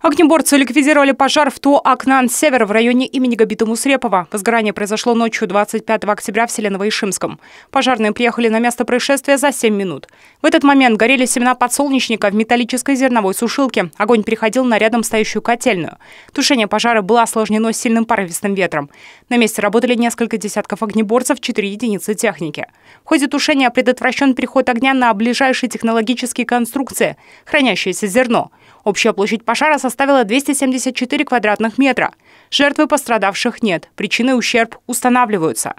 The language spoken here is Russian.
Огнеборцы ликвидировали пожар в акнан север в районе имени Габита Мусрепова. Возгорание произошло ночью 25 октября в селе Новоишимском. Пожарные приехали на место происшествия за 7 минут. В этот момент горели семена подсолнечника в металлической зерновой сушилке. Огонь переходил на рядом стоящую котельную. Тушение пожара было осложнено сильным порывистым ветром. На месте работали несколько десятков огнеборцев, 4 единицы техники. В ходе тушения предотвращен переход огня на ближайшие технологические конструкции, хранящиеся зерно. Общая площадь пожара составила 274 квадратных метра. Жертвы пострадавших нет, причины ущерб устанавливаются.